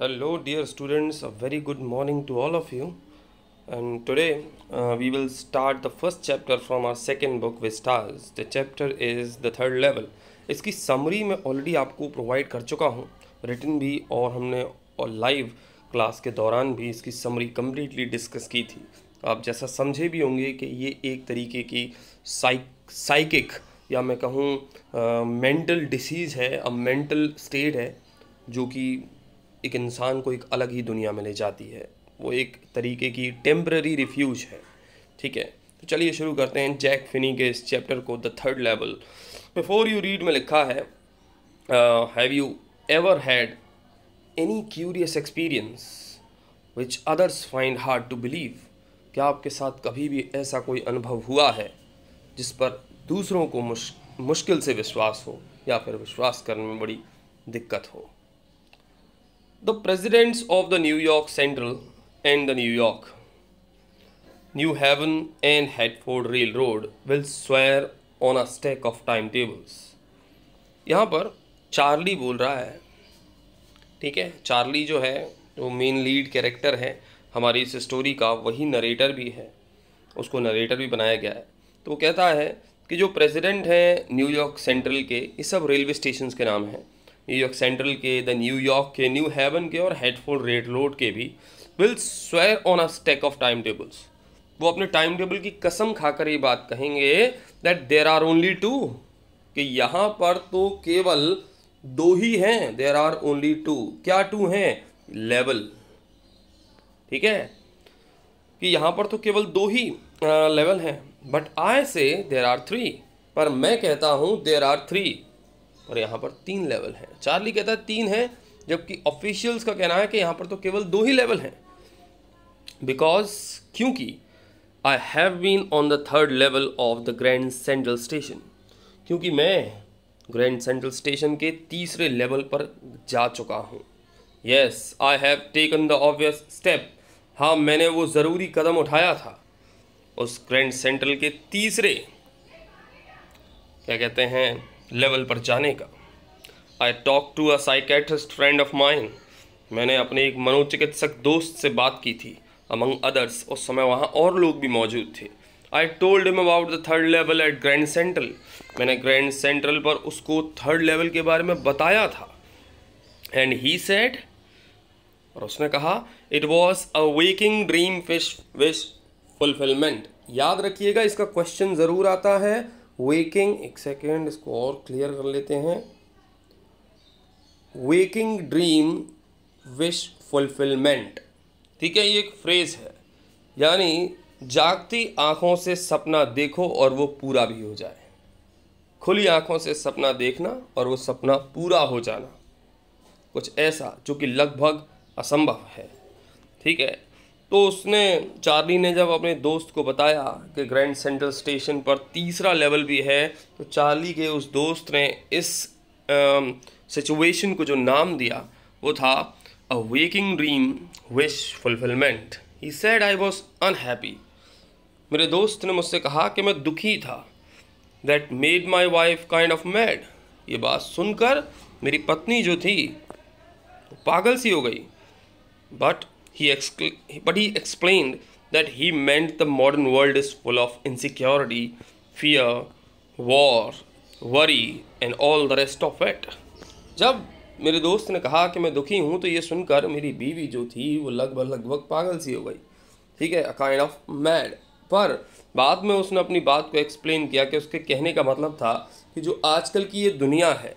hello dear students a very good morning to all of you and today uh, we will start the first chapter from our second book Vistas the chapter is the third level इसकी summary मैं already आपको provide कर चुका हूँ return भी और हमने और लाइव क्लास के दौरान भी इसकी समरी कम्प्लीटली डिस्कस की थी आप जैसा समझे भी होंगे कि ये एक तरीके की साइक साइकिक या मैं कहूँ मेंटल डिसीज़ है अ मेंटल स्टेट है जो कि एक इंसान को एक अलग ही दुनिया में ले जाती है वो एक तरीके की टेम्प्ररी रिफ्यूज है ठीक है तो चलिए शुरू करते हैं जैक फिनी के इस चैप्टर को the third level before you read में लिखा है have you ever had any curious experience which others find hard to believe क्या आपके साथ कभी भी ऐसा कोई अनुभव हुआ है जिस पर दूसरों को मुश्किल से विश्वास हो या फिर विश्वास करने में बड़ी दिक्कत हो The presidents of the New York Central and the New York, New Haven and hatford Railroad will swear on a stack of timetables. यहाँ पर चार्ली बोल रहा है ठीक है चार्ली जो है वो मेन लीड कैरेक्टर है हमारी इस स्टोरी का वही नरेटर भी है उसको नरेटर भी बनाया गया है तो वो कहता है कि जो प्रेसिडेंट हैं न्यूयॉर्क सेंट्रल के ये सब रेलवे स्टेशन के नाम हैं न्यूयॉर्क सेंट्रल के द न्यूयॉर्क के न्यू हेवन के और हेडफोन रेड रोड के भी will swear on a stack of time tables वो अपने टाइम टेबल की कसम खाकर ये बात कहेंगे that there are only two कि यहाँ पर तो केवल दो ही हैं देर आर ओनली टू क्या टू हैं लेवल ठीक है कि यहाँ पर तो केवल दो ही लेवल हैं बट आई से देर आर थ्री पर मैं कहता हूँ देर आर थ्री और यहाँ पर तीन लेवल हैं चार्ली कहता है तीन है जबकि ऑफिशियल्स का कहना है कि यहाँ पर तो केवल दो ही लेवल हैं बिकॉज क्योंकि I have been on the third level of the Grand Central Station क्योंकि मैं ग्रैंड सेंट्रल स्टेशन के तीसरे लेवल पर जा चुका हूँ yes I have taken the obvious step हाँ मैंने वो ज़रूरी कदम उठाया था उस ग्रैंड सेंट्रल के तीसरे क्या कहते हैं लेवल पर जाने का I talk to a psychiatrist friend of mine मैंने अपने एक मनोचिकित्सक दोस्त से बात की थी अमंग अदर्स उस समय वहाँ और लोग भी मौजूद थे I told him about the third level at Grand Central मैंने ग्रैंड सेंट्रल पर उसको थर्ड लेवल के बारे में बताया था एंड ही सेड और उसने कहा it was a waking dream fish wish fulfilment याद रखिएगा इसका क्वेश्चन ज़रूर आता है वेकिंग एक सेकेंड इसको और क्लियर कर लेते हैं वेकिंग ड्रीम विश फुलफिलमेंट ठीक है ये एक फ्रेज है यानी जागती आँखों से सपना देखो और वो पूरा भी हो जाए खुली आँखों से सपना देखना और वो सपना पूरा हो जाना कुछ ऐसा जो कि लगभग असंभव है ठीक है तो उसने चार्ली ने जब अपने दोस्त को बताया कि ग्रैंड सेंट्रल स्टेशन पर तीसरा लेवल भी है तो चार्ली के उस दोस्त ने इस सिचुएशन को जो नाम दिया वो था a waking dream wish fulfilment he said I was unhappy मेरे दोस्त ने मुझसे कहा कि मैं दुखी था that made my wife kind of mad ये बात सुनकर मेरी पत्नी जो थी पागल सी हो गई but He excla- but he explained that he meant the modern world is full of insecurity, fear, war, worry and all the rest of it. जब मेरे दोस्त ने कहा कि मैं दुखी हूँ तो ये सुनकर मेरी बीवी जो थी वो लगभग लगभग पागल सी हो गई ठीक है अ काइंड ऑफ मैड पर बाद में उसने अपनी बात को एक्सप्लेन किया कि उसके कहने का मतलब था कि जो आजकल की ये दुनिया है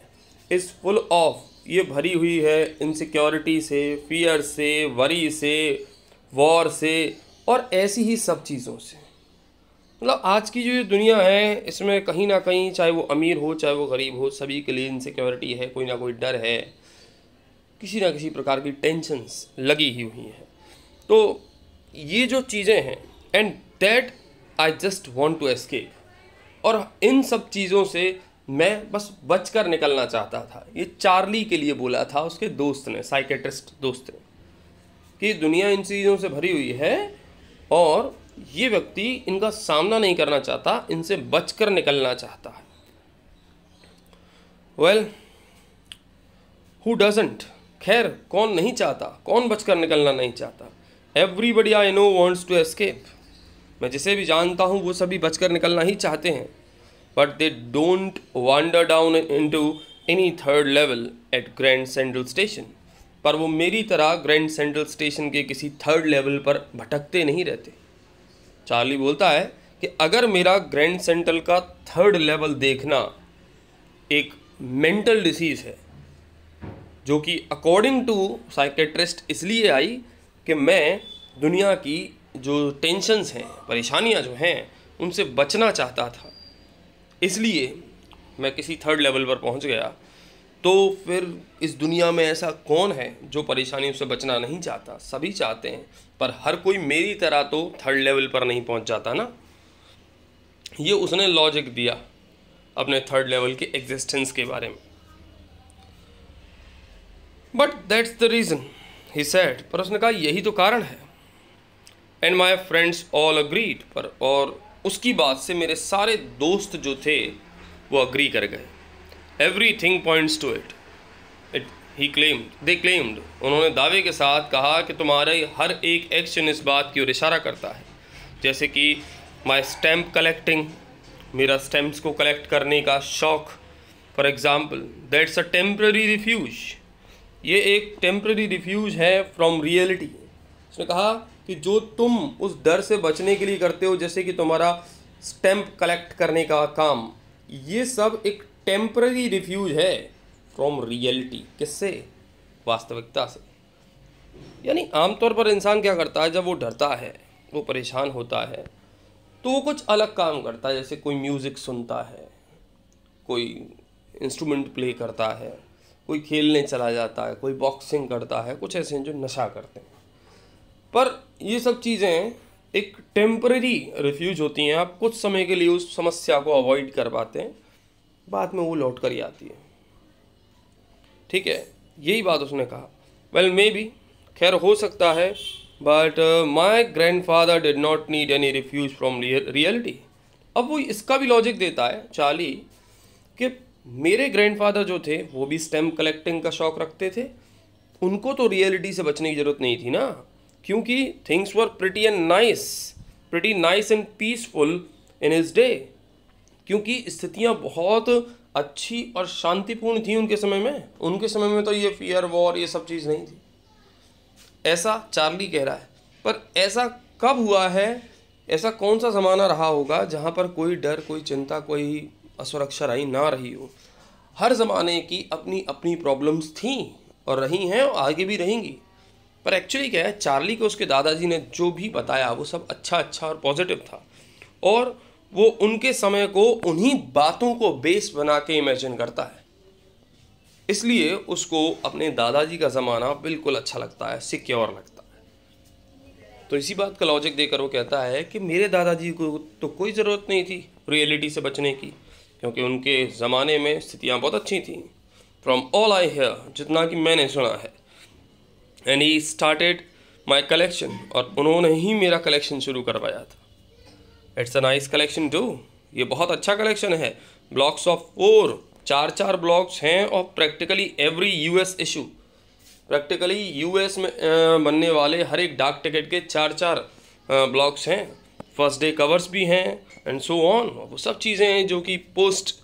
इज़ फुल ऑफ ये भरी हुई है इनसिक्योरिटी से फियर से वरी से वॉर से और ऐसी ही सब चीज़ों से मतलब आज की जो ये दुनिया है इसमें कहीं ना कहीं चाहे वो अमीर हो चाहे वो गरीब हो सभी के लिए इनसिक्योरिटी है कोई ना कोई डर है किसी ना किसी प्रकार की टेंशंस लगी ही हुई हैं तो ये जो चीज़ें हैं and that I just want to escape और इन सब चीज़ों से मैं बस बच कर निकलना चाहता था ये चार्ली के लिए बोला था उसके दोस्त ने साइकेट्रिस्ट दोस्त ने कि दुनिया इन चीज़ों से भरी हुई है और ये व्यक्ति इनका सामना नहीं करना चाहता इनसे बचकर निकलना चाहता है वेल हु डजेंट खैर कौन नहीं चाहता कौन बचकर निकलना नहीं चाहता everybody I know wants to escape मैं जिसे भी जानता हूँ वो सभी बचकर निकलना ही चाहते हैं but they don't wander down into any third level at Grand Central Station. पर वो मेरी तरह ग्रैंड सेंट्रल स्टेशन के किसी थर्ड लेवल पर भटकते नहीं रहते चार्ली बोलता है कि अगर मेरा ग्रैंड सेंट्रल का थर्ड लेवल देखना एक मेंटल डिसीज़ है जो कि अकॉर्डिंग टू साइकेट्रिस्ट इसलिए आई कि मैं दुनिया की जो टेंशन्स हैं परेशानियां जो हैं उनसे बचना चाहता था इसलिए मैं किसी थर्ड लेवल पर पहुंच गया तो फिर इस दुनिया में ऐसा कौन है जो परेशानियों से बचना नहीं चाहता सभी चाहते हैं पर हर कोई मेरी तरह तो थर्ड लेवल पर नहीं पहुंच जाता ना ये उसने लॉजिक दिया अपने थर्ड लेवल के एग्जिस्टेंस के बारे में but that's the reason he said पर उसने कहा यही तो कारण है and my friends all agreed पर और उसकी बात से मेरे सारे दोस्त जो थे वो अग्री कर गए everything points to it it he claimed they claimed उन्होंने दावे के साथ कहा कि तुम्हारा हर एक एक्शन इस बात की ओर इशारा करता है जैसे कि माई स्टैम्प कलेक्टिंग मेरा स्टैम्प्स को कलेक्ट करने का शौक़ for example that's a temporary refuge ये एक टेम्प्ररी रिफ्यूज है फ्रॉम रियलिटी उसने कहा कि जो तुम उस डर से बचने के लिए करते हो जैसे कि तुम्हारा स्टैम्प कलेक्ट करने का काम ये सब एक टेम्प्ररी रिफ्यूज है फ्रॉम रियलिटी किससे वास्तविकता से यानी आमतौर पर इंसान क्या करता है जब वो डरता है वो परेशान होता है तो वो कुछ अलग काम करता है जैसे कोई म्यूज़िक सुनता है कोई इंस्ट्रूमेंट प्ले करता है कोई खेलने चला जाता है कोई बॉक्सिंग करता है कुछ ऐसे हैं जो नशा करते हैं पर ये सब चीज़ें एक टेम्पररी रिफ्यूज होती हैं आप कुछ समय के लिए उस समस्या को अवॉइड कर पाते हैं बाद में वो लौट कर ही आती है ठीक है यही बात उसने कहा वेल मे बी खैर हो सकता है but my grandfather did not need any refuge from reality अब वो इसका भी लॉजिक देता है चाली कि मेरे ग्रैंडफादर जो थे वो भी स्टैम्प कलेक्टिंग का शौक रखते थे उनको तो रियलिटी से बचने की ज़रूरत नहीं थी ना क्योंकि things were pretty and nice pretty nice and peaceful in his day क्योंकि स्थितियाँ बहुत अच्छी और शांतिपूर्ण थी उनके समय में उनके समय में तो ये फियर वॉर ये सब चीज़ नहीं थी ऐसा चार्ली कह रहा है पर ऐसा कब हुआ है ऐसा कौन सा ज़माना रहा होगा जहाँ पर कोई डर कोई चिंता कोई असुरक्षा रही ना रही हो हर ज़माने की अपनी अपनी प्रॉब्लम्स थी और रही हैं और आगे भी रहेंगी पर एक्चुअली क्या है चार्ली को उसके दादाजी ने जो भी बताया वो सब अच्छा अच्छा और पॉजिटिव था और वो उनके समय को उन्हीं बातों को बेस बना के इमेजिन करता है इसलिए उसको अपने दादाजी का ज़माना बिल्कुल अच्छा लगता है सिक्योर लगता है तो इसी बात का लॉजिक देकर वो कहता है कि मेरे दादाजी को तो कोई ज़रूरत नहीं थी रियलिटी से बचने की क्योंकि उनके ज़माने में स्थितियाँ बहुत अच्छी थी फ्रॉम ऑल आई हेयर जितना कि मैंने सुना है and he started my collection और उन्होंने ही मेरा कलेक्शन शुरू करवाया था it's a nice collection too ये बहुत अच्छा कलेक्शन है ब्लॉक्स ऑफ फोर चार चार ब्लॉक्स हैं और practically every U S issue practically U S में बनने वाले हर एक डाक टिकट के चार चार ब्लॉक्स हैं फर्स्ट डे कवर्स भी हैं एंड सो ऑन वो सब चीज़ें हैं जो कि पोस्ट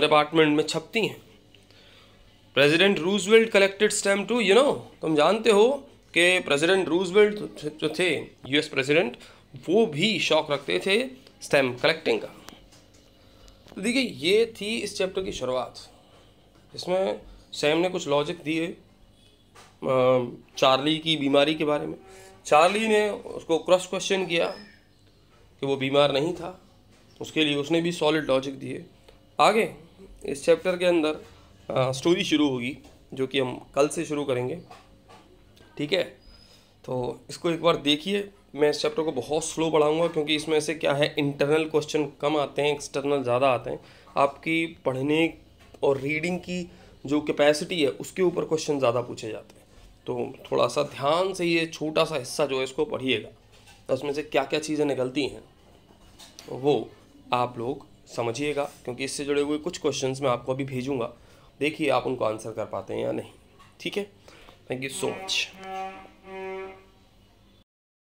डिपार्टमेंट में छपती हैं President Roosevelt collected stamp too you know तुम जानते हो कि प्रेसिडेंट रूजवेल्ट जो थे यूएस प्रेसिडेंट वो भी शौक रखते थे स्टैम्प कलेक्टिंग का तो देखिए ये थी इस चैप्टर की शुरुआत इसमें सैम ने कुछ लॉजिक दिए चार्ली की बीमारी के बारे में चार्ली ने उसको क्रॉस क्वेश्चन किया कि वो बीमार नहीं था उसके लिए उसने भी सॉलिड लॉजिक दिए आगे इस चैप्टर के अंदर स्टोरी शुरू होगी जो कि हम कल से शुरू करेंगे ठीक है तो इसको एक बार देखिए मैं इस चैप्टर को बहुत स्लो पढ़ाऊँगा क्योंकि इसमें से क्या है इंटरनल क्वेश्चन कम आते हैं एक्सटर्नल ज़्यादा आते हैं आपकी पढ़ने और रीडिंग की जो कैपेसिटी है उसके ऊपर क्वेश्चन ज़्यादा पूछे जाते हैं तो थोड़ा सा ध्यान से ये छोटा सा हिस्सा जो है इसको पढ़िएगा उसमें तो से क्या क्या चीज़ें निकलती हैं वो आप लोग समझिएगा क्योंकि इससे जुड़े हुए कुछ क्वेश्चंस मैं आपको अभी भेजूंगा देखिए आप उनको आंसर कर पाते हैं या नहीं ठीक है थैंक यू सो मच